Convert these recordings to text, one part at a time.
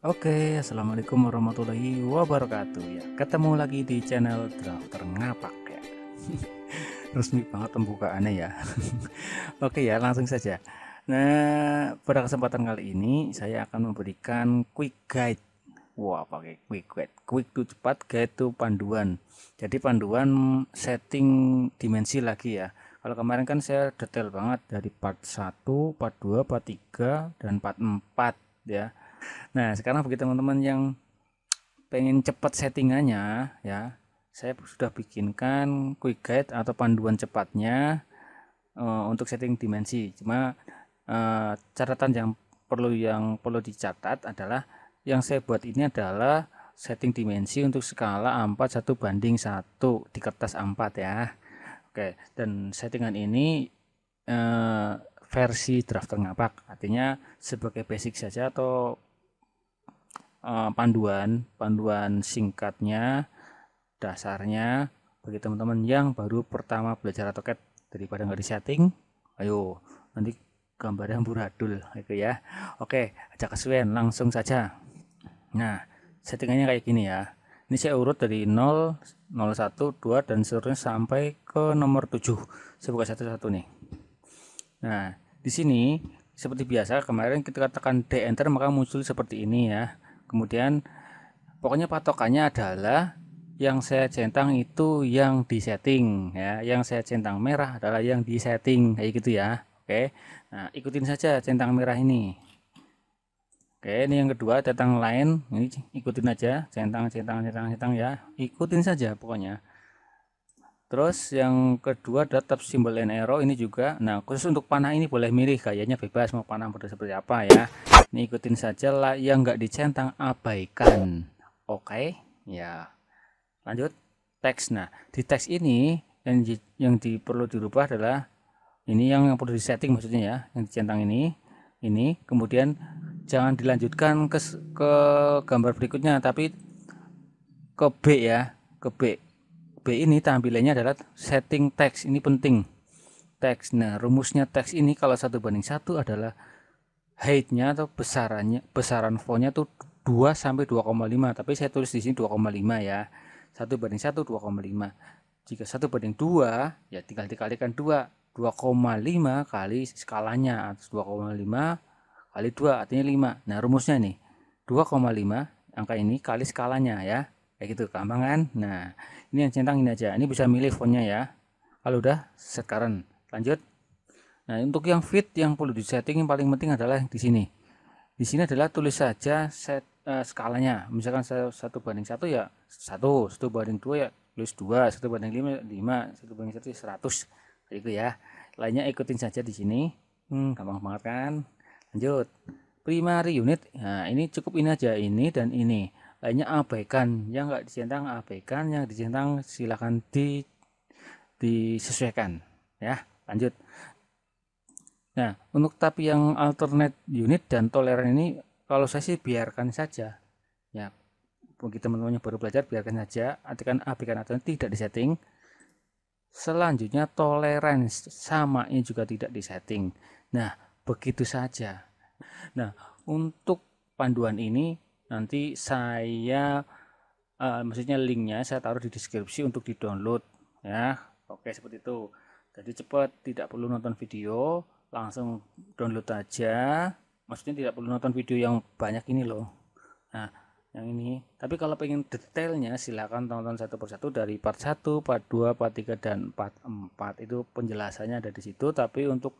Oke, assalamualaikum warahmatullahi wabarakatuh ya. Ketemu lagi di channel Drafter Ngapak ya. Resmi banget pembukaannya ya. Oke ya, langsung saja. Nah, pada kesempatan kali ini saya akan memberikan quick guide. Wah, pakai quick guide. Quick to cepat, guide tuh panduan. Jadi panduan setting dimensi lagi ya. Kalau kemarin kan saya detail banget dari part 1, part 2, part 3 dan part 4 ya Nah, sekarang bagi teman-teman yang pengen cepat settingannya ya, saya sudah bikinkan quick guide atau panduan cepatnya uh, untuk setting dimensi. Cuma uh, catatan yang perlu yang perlu dicatat adalah yang saya buat ini adalah setting dimensi untuk skala A4 1 banding 1 di kertas A4 ya. Oke, dan settingan ini eh, versi draft ngapak, artinya sebagai basic saja atau Eh, panduan, panduan singkatnya, dasarnya bagi teman-teman yang baru pertama belajar AutoCAD daripada nggak disetting, ayo nanti gambarnya buradul itu ya. Oke, ajak kesuwen langsung saja. Nah, settingannya kayak gini ya. Ini saya urut dari 0, satu, 2 dan seterusnya sampai ke nomor 7. Saya satu-satu nih. Nah, di sini seperti biasa kemarin kita katakan D enter maka muncul seperti ini ya kemudian pokoknya patokannya adalah yang saya centang itu yang di setting ya yang saya centang merah adalah yang di setting, kayak gitu ya oke nah ikutin saja centang merah ini oke ini yang kedua centang lain ini ikutin aja centang centang centang centang ya ikutin saja pokoknya terus yang kedua tetap simbol and arrow ini juga nah khusus untuk panah ini boleh milih kayaknya bebas mau panah seperti apa ya ngikutin saja lah yang nggak dicentang abaikan oke okay? ya lanjut teks nah di teks ini yang di, yang di, perlu dirubah adalah ini yang, yang perlu disetting maksudnya ya yang dicentang ini ini kemudian jangan dilanjutkan ke ke gambar berikutnya tapi ke B ya ke B B ini tampilannya adalah setting teks ini penting teks nah rumusnya teks ini kalau satu banding satu adalah height-nya atau besarannya besaran font-nya tuh 2 sampai 2,5 tapi saya tulis di sini 2,5 ya 1 banding 1 2,5 jika 1 banding 2 ya tinggal dikalikan 2 2,5 kali skalanya 2,5 kali 2 artinya 5 nah rumusnya nih 2,5 angka ini kali skalanya ya kayak gitu gampang kan nah ini yang centang ini aja ini bisa milih fontnya ya kalau udah set current lanjut Nah, untuk yang fit yang perlu disetting yang paling penting adalah di sini. Di sini adalah tulis saja set uh, skalanya. Misalkan satu banding satu ya satu, satu banding dua ya tulis dua, satu banding lima ya lima, satu banding satu ya seratus, itu ya. Lainnya ikutin saja di sini. Hmm, gampang banget kan? Lanjut. Primary unit. Nah, ini cukup ini aja ini dan ini. Lainnya abaikan. Yang nggak dicentang abaikan, yang dicentang silakan di disesuaikan ya lanjut Nah, untuk tapi yang alternate unit dan toleran ini kalau saya sih biarkan saja. Ya, bagi teman-teman yang baru belajar biarkan saja, artikan A, B, kan tidak disetting. Selanjutnya sama ini juga tidak disetting. Nah, begitu saja. Nah, untuk panduan ini nanti saya uh, maksudnya linknya saya taruh di deskripsi untuk di download ya oke seperti itu jadi cepat tidak perlu nonton video langsung download aja maksudnya tidak perlu nonton video yang banyak ini loh nah yang ini tapi kalau pengen detailnya silahkan tonton satu persatu dari part 1 part 2 part 3 dan part 4 itu penjelasannya ada di situ tapi untuk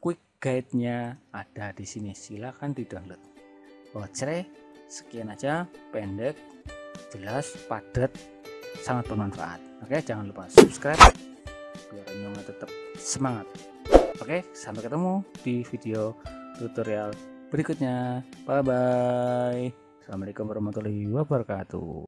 quick guide nya ada di sini silahkan di download Oke, sekian aja pendek jelas padat sangat bermanfaat oke jangan lupa subscribe biar nyonga tetap semangat Oke, sampai ketemu di video tutorial berikutnya. Bye bye. Assalamualaikum warahmatullahi wabarakatuh.